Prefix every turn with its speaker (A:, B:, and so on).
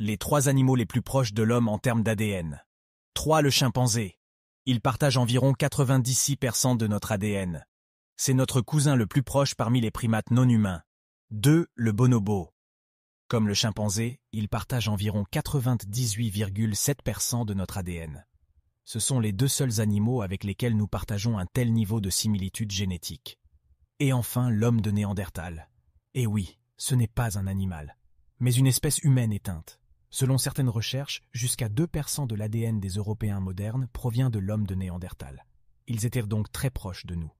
A: les trois animaux les plus proches de l'homme en termes d'ADN. 3. Le chimpanzé. Il partage environ 96% de notre ADN. C'est notre cousin le plus proche parmi les primates non humains. 2. Le bonobo. Comme le chimpanzé, il partage environ 98,7% de notre ADN. Ce sont les deux seuls animaux avec lesquels nous partageons un tel niveau de similitude génétique. Et enfin, l'homme de Néandertal. Eh oui, ce n'est pas un animal, mais une espèce humaine éteinte. Selon certaines recherches, jusqu'à 2% de l'ADN des Européens modernes provient de l'homme de Néandertal. Ils étaient donc très proches de nous.